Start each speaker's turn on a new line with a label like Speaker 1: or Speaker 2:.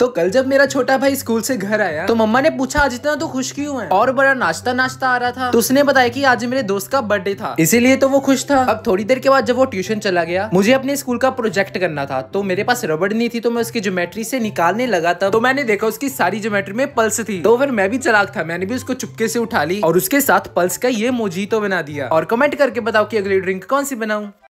Speaker 1: तो कल जब मेरा छोटा भाई स्कूल से घर आया तो मम्मा ने पूछा आज इतना तो खुश क्यों है और बड़ा नाश्ता नाश्ता आ रहा था तो उसने बताया कि आज मेरे दोस्त का बर्थडे था इसीलिए तो वो खुश था अब थोड़ी देर के बाद जब वो ट्यूशन चला गया मुझे अपने स्कूल का प्रोजेक्ट करना था तो मेरे पास रबड़ नहीं थी तो मैं उसकी ज्योमेट्री से निकालने लगा था तो मैंने देखा उसकी सारी ज्योमेट्री में पल्स थी तो फिर मैं भी चलाक था मैंने भी उसको चुपके से उठा ली और उसके साथ पल्स का ये तो बना दिया और कमेंट करके बताओ की अगली ड्रिंक कौन सी बनाऊ